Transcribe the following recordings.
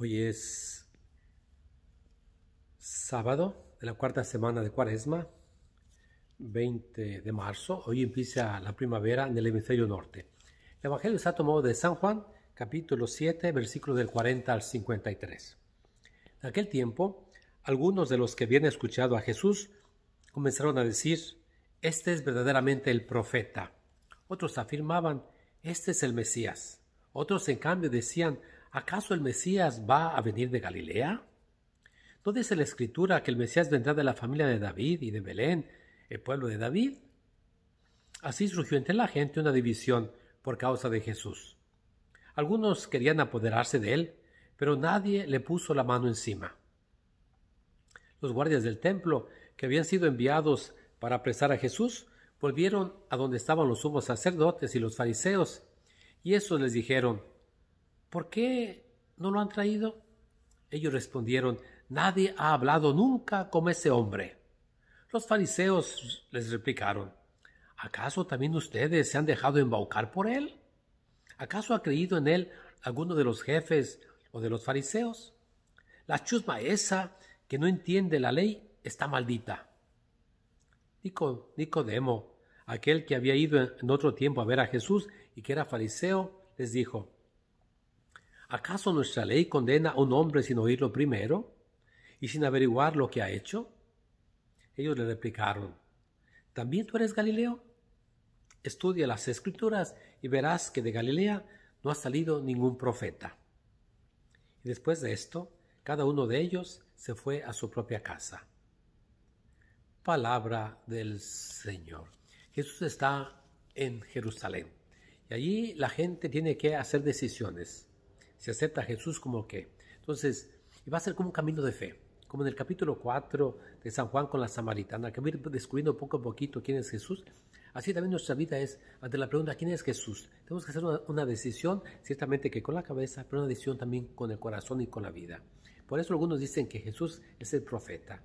Hoy es sábado de la cuarta semana de Cuaresma, 20 de marzo. Hoy empieza la primavera en el hemisferio norte. El Evangelio está tomado de San Juan, capítulo 7, versículos del 40 al 53. En aquel tiempo, algunos de los que habían escuchado a Jesús comenzaron a decir, este es verdaderamente el profeta. Otros afirmaban, este es el Mesías. Otros, en cambio, decían, ¿Acaso el Mesías va a venir de Galilea? ¿No dice la Escritura que el Mesías vendrá de la familia de David y de Belén, el pueblo de David? Así surgió entre la gente una división por causa de Jesús. Algunos querían apoderarse de él, pero nadie le puso la mano encima. Los guardias del templo, que habían sido enviados para apresar a Jesús, volvieron a donde estaban los sumos sacerdotes y los fariseos, y esos les dijeron, ¿por qué no lo han traído? Ellos respondieron, nadie ha hablado nunca como ese hombre. Los fariseos les replicaron, ¿acaso también ustedes se han dejado embaucar por él? ¿Acaso ha creído en él alguno de los jefes o de los fariseos? La chusma esa que no entiende la ley está maldita. Nicodemo, aquel que había ido en otro tiempo a ver a Jesús y que era fariseo, les dijo, ¿Acaso nuestra ley condena a un hombre sin oírlo primero y sin averiguar lo que ha hecho? Ellos le replicaron, ¿también tú eres Galileo? Estudia las escrituras y verás que de Galilea no ha salido ningún profeta. Y después de esto, cada uno de ellos se fue a su propia casa. Palabra del Señor. Jesús está en Jerusalén y allí la gente tiene que hacer decisiones se acepta a Jesús como que. Entonces, y va a ser como un camino de fe, como en el capítulo 4 de San Juan con la samaritana, que va a ir descubriendo poco a poquito quién es Jesús. Así también nuestra vida es, ante la pregunta, ¿quién es Jesús? Tenemos que hacer una, decisión, ciertamente que con la cabeza, pero una decisión también con el corazón y con la vida. Por eso algunos dicen que Jesús es el profeta.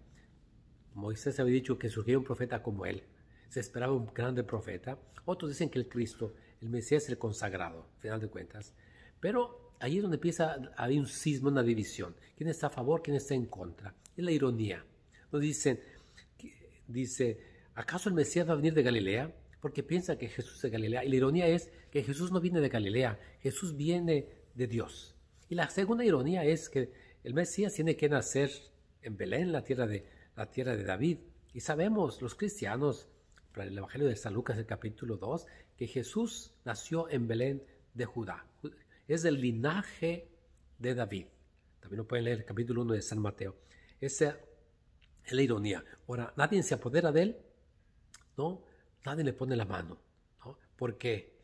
Moisés había dicho que surgió un profeta como él. Se esperaba un grande profeta. Otros dicen que el Cristo, el Mesías, es el consagrado, final de cuentas. Pero ahí es donde empieza, a haber un sismo, una división. ¿Quién está a favor? ¿Quién está en contra? Es la ironía. Nos dicen, dice, ¿acaso el Mesías va a venir de Galilea? Porque piensa que Jesús es de Galilea. Y la ironía es que Jesús no viene de Galilea, Jesús viene de Dios. Y la segunda ironía es que el Mesías tiene que nacer en Belén, la tierra de, la tierra de David. Y sabemos, los cristianos, para el Evangelio de San Lucas, el capítulo 2, que Jesús nació en Belén de Judá es el linaje de David. También lo pueden leer el capítulo 1 de San Mateo. Esa es la ironía. Ahora, nadie se apodera de él, ¿no? Nadie le pone la mano, ¿no? ¿Por qué?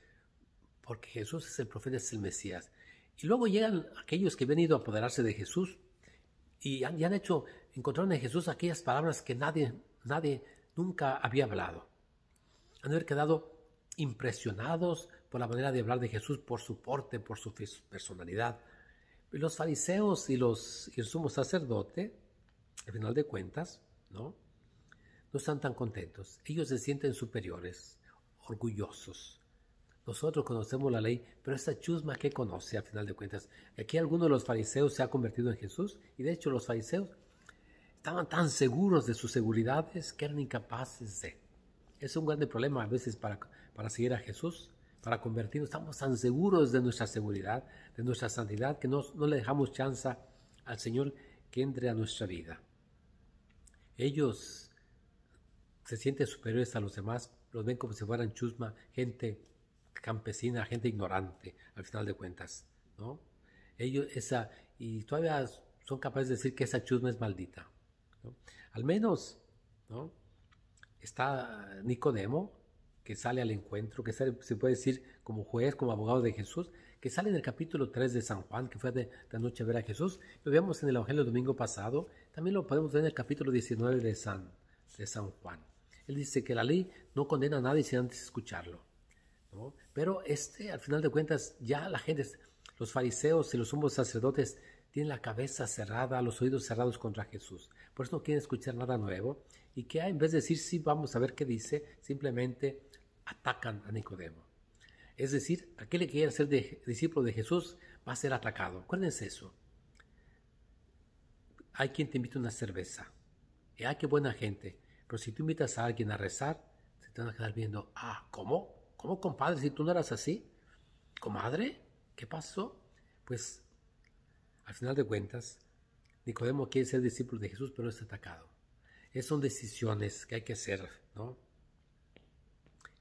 Porque Jesús es el profeta, es el Mesías. Y luego llegan aquellos que han venido a apoderarse de Jesús y han, hecho, encontraron en Jesús aquellas palabras que nadie, nadie nunca había hablado. Han haber quedado impresionados por la manera de hablar de Jesús, por su porte, por su personalidad. Los fariseos y los y el sumo sacerdote, al final de cuentas, ¿no? No están tan contentos. Ellos se sienten superiores, orgullosos. Nosotros conocemos la ley, pero esa chusma que conoce, al final de cuentas, aquí alguno de los fariseos se ha convertido en Jesús y de hecho los fariseos estaban tan seguros de sus seguridades que eran incapaces de es un grande problema a veces para, para seguir a Jesús, para convertirnos. Estamos tan seguros de nuestra seguridad, de nuestra santidad, que no, le dejamos chance al Señor que entre a nuestra vida. Ellos se sienten superiores a los demás, los ven como si fueran chusma, gente campesina, gente ignorante, al final de cuentas, ¿no? Ellos, esa, y todavía son capaces de decir que esa chusma es maldita, Al menos, ¿no? está Nicodemo, que sale al encuentro, que sale, se puede decir como juez, como abogado de Jesús, que sale en el capítulo 3 de San Juan, que fue de la noche a ver a Jesús. Lo vemos en el Evangelio domingo pasado, también lo podemos ver en el capítulo 19 de San, de San Juan. Él dice que la ley no condena a nadie sin antes escucharlo. Pero este, al final de cuentas, ya la gente, los fariseos y los sumos sacerdotes tienen la cabeza cerrada, los oídos cerrados contra Jesús. Por eso no quieren escuchar nada nuevo. Y que ah, en vez de decir, sí, vamos a ver qué dice, simplemente atacan a Nicodemo. Es decir, aquel que quiera ser discípulo de Jesús va a ser atacado. ¿Cuál es eso? Hay quien te invita una cerveza. Y hay ah, que buena gente. Pero si tú invitas a alguien a rezar, se te van a quedar viendo, ah, ¿cómo? ¿Cómo, compadre? Si tú no eras así. ¿Comadre? ¿Qué pasó? Pues al final de cuentas, Nicodemo quiere ser discípulo de Jesús, pero está atacado. Esas son decisiones que hay que hacer, ¿no?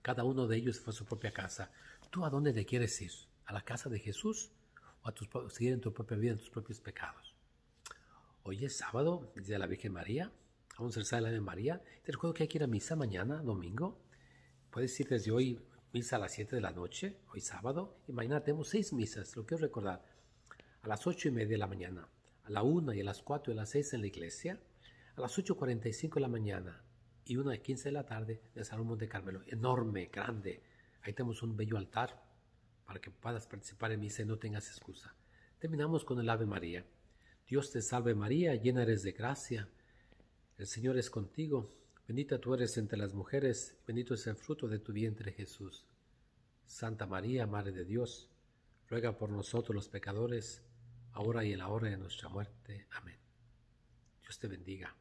Cada uno de ellos fue a su propia casa. ¿Tú a dónde te quieres ir? ¿A la casa de Jesús? ¿O a tus, seguir en tu propia vida, en tus propios pecados? Hoy es sábado, dice la Virgen María. Vamos a rezar la Virgen María. Te recuerdo que hay que ir a misa mañana, domingo. Puedes ir desde hoy misa a las 7 de la noche, hoy sábado, y mañana tenemos seis misas, lo quiero recordar a las ocho y media de la mañana, a la una y a las cuatro y a las seis en la iglesia, a las ocho cuarenta y cinco de la mañana y una y quince de la tarde en el de Carmelo, enorme, grande. Ahí tenemos un bello altar para que puedas participar en misa y no tengas excusa. Terminamos con el Ave María. Dios te salve María, llena eres de gracia. El Señor es contigo. Bendita tú eres entre las mujeres, bendito es el fruto de tu vientre Jesús. Santa María, Madre de Dios, ruega por nosotros los pecadores, ahora y en la hora de nuestra muerte. Amén. Dios te bendiga.